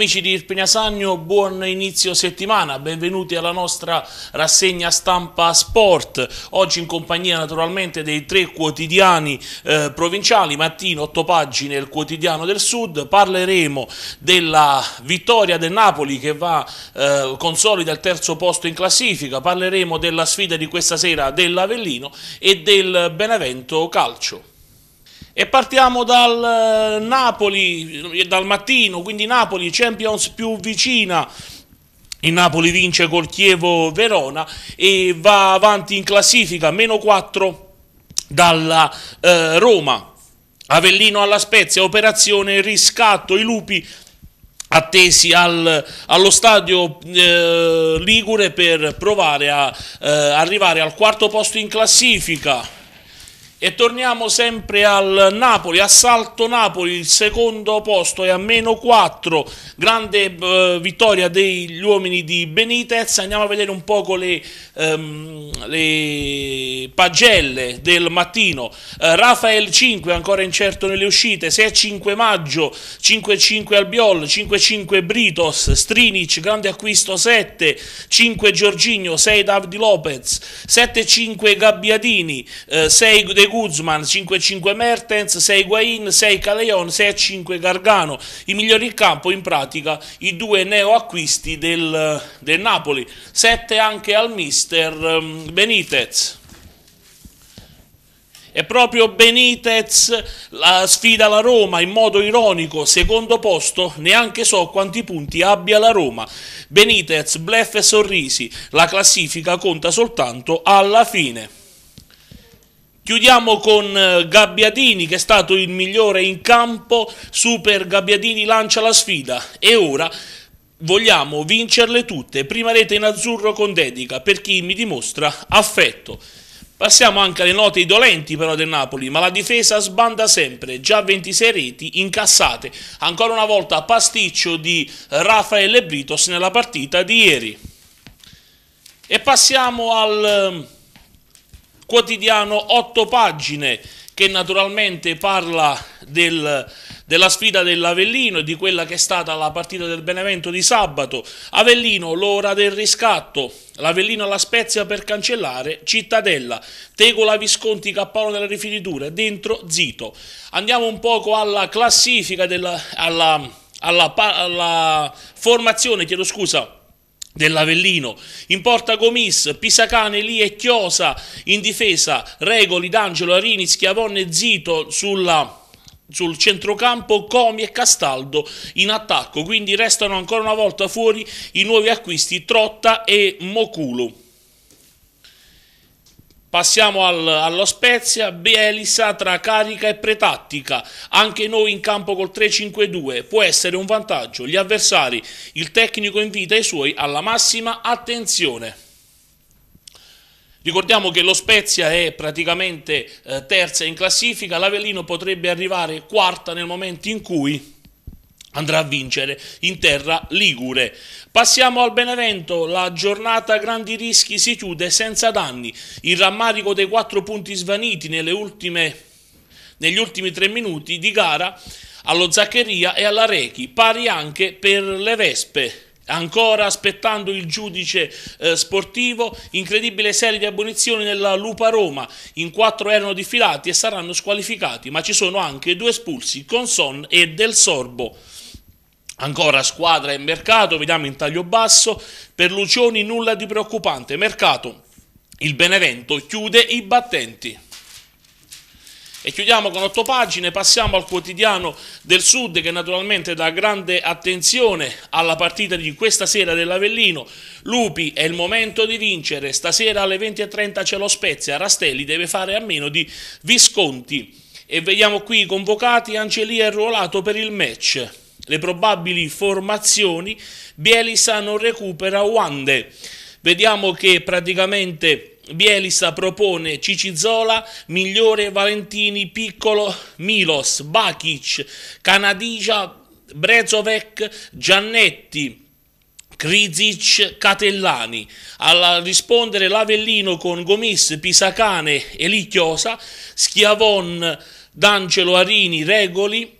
Amici di Irpina Sagno, buon inizio settimana, benvenuti alla nostra rassegna stampa sport. Oggi in compagnia naturalmente dei tre quotidiani eh, provinciali, mattino 8 pagine il quotidiano del sud, parleremo della vittoria del Napoli che va, eh, consolida il terzo posto in classifica, parleremo della sfida di questa sera dell'Avellino e del Benevento Calcio. E partiamo dal eh, Napoli, dal mattino, quindi Napoli, Champions più vicina. Il Napoli vince col Chievo Verona e va avanti in classifica, meno 4 dalla eh, Roma. Avellino alla Spezia, operazione riscatto, i lupi attesi al, allo stadio eh, Ligure per provare a eh, arrivare al quarto posto in classifica e torniamo sempre al Napoli, assalto Napoli, il secondo posto è a meno 4, grande eh, vittoria degli uomini di Benitez, andiamo a vedere un po' le, ehm, le pagelle del mattino, eh, Rafael 5 ancora incerto nelle uscite, 6 5 maggio, 5 5 Albiol, 5 5 Britos, Strinic, grande acquisto 7, 5 Giorginio, 6 Davdi Lopez, 7 5 Gabbiadini, eh, 6 De Guzman, 5-5 Mertens, 6 Guain, 6 Caleon, 6-5 Gargano. I migliori in campo in pratica i due neoacquisti del, del Napoli. 7 anche al mister ehm, Benitez. È proprio Benitez la sfida la Roma in modo ironico, secondo posto, neanche so quanti punti abbia la Roma. Benitez, blef e sorrisi, la classifica conta soltanto alla fine. Chiudiamo con eh, Gabbiadini che è stato il migliore in campo, Super Gabbiadini lancia la sfida e ora vogliamo vincerle tutte, prima rete in azzurro con dedica per chi mi dimostra affetto. Passiamo anche alle note dolenti però del Napoli, ma la difesa sbanda sempre, già 26 reti incassate. Ancora una volta pasticcio di Raffaele Britos nella partita di ieri. E passiamo al quotidiano 8 pagine che naturalmente parla del, della sfida dell'Avellino e di quella che è stata la partita del Benevento di sabato. Avellino, l'ora del riscatto, l'Avellino alla Spezia per cancellare, Cittadella, Tegola Visconti, Cappano delle rifiniture, dentro Zito. Andiamo un poco alla classifica, della, alla, alla, alla formazione, chiedo scusa, dell'Avellino. In porta Gomis, Pisacane, Lì e Chiosa in difesa, Regoli, D'Angelo, Arini, Schiavone, Zito sulla sul centrocampo Comi e Castaldo in attacco, quindi restano ancora una volta fuori i nuovi acquisti Trotta e Mokulu. Passiamo al, allo Spezia, Bielisa tra carica e pretattica, anche noi in campo col 3-5-2, può essere un vantaggio, gli avversari, il tecnico invita i suoi alla massima attenzione. Ricordiamo che lo Spezia è praticamente eh, terza in classifica, l'Avellino potrebbe arrivare quarta nel momento in cui andrà a vincere in terra ligure. Passiamo al Benevento, la giornata grandi rischi si chiude senza danni, il rammarico dei quattro punti svaniti ultime, negli ultimi tre minuti di gara allo Zaccheria e alla Rechi, pari anche per le Vespe. Ancora aspettando il giudice eh, sportivo, incredibile serie di abolizioni nella Lupa Roma, in quattro erano diffilati e saranno squalificati, ma ci sono anche due espulsi, Conson e Del Sorbo. Ancora squadra e mercato, vediamo in taglio basso, per Lucioni nulla di preoccupante, mercato, il Benevento chiude i battenti. E chiudiamo con otto pagine, passiamo al quotidiano del Sud che naturalmente dà grande attenzione alla partita di questa sera dell'Avellino. Lupi è il momento di vincere, stasera alle 20.30 c'è lo Spezia, Rastelli deve fare a meno di Visconti. E vediamo qui i convocati, Ancelia è ruolato per il match le probabili formazioni, Bielisa non recupera Wande. Vediamo che praticamente Bielisa propone Cicizola, Migliore, Valentini, Piccolo, Milos, Bakic, Canadigia, Brezovec, Giannetti. Krizic Catellani. A rispondere l'Avellino con Gomis, Pisacane e Lichiosa, Schiavon, D'Angelo Arini, Regoli,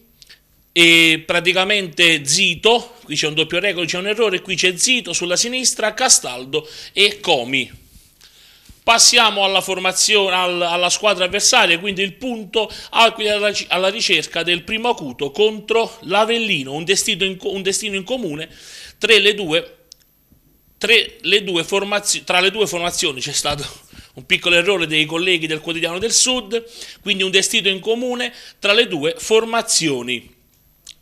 e praticamente Zito, qui c'è un doppio record, c'è un errore, qui c'è Zito sulla sinistra, Castaldo e Comi. Passiamo alla formazione, alla squadra avversaria, quindi il punto Aquila alla ricerca del primo acuto contro l'Avellino, un destino in, un destino in comune tra le due, le due formazio, tra le due formazioni c'è stato un piccolo errore dei colleghi del quotidiano del Sud, quindi un destino in comune tra le due formazioni.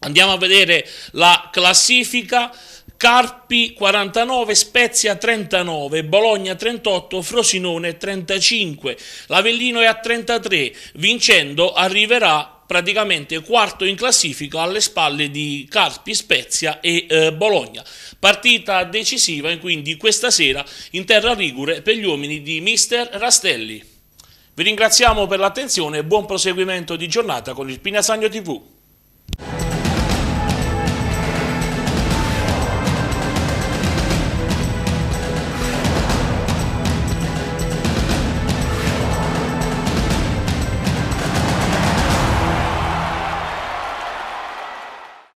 Andiamo a vedere la classifica. Carpi 49, Spezia 39, Bologna 38, Frosinone 35, l'Avellino è a 33, vincendo arriverà praticamente quarto in classifica alle spalle di Carpi, Spezia e eh, Bologna. Partita decisiva quindi questa sera in terra rigure per gli uomini di Mister Rastelli. Vi ringraziamo per l'attenzione e buon proseguimento di giornata con il Pinasagno TV.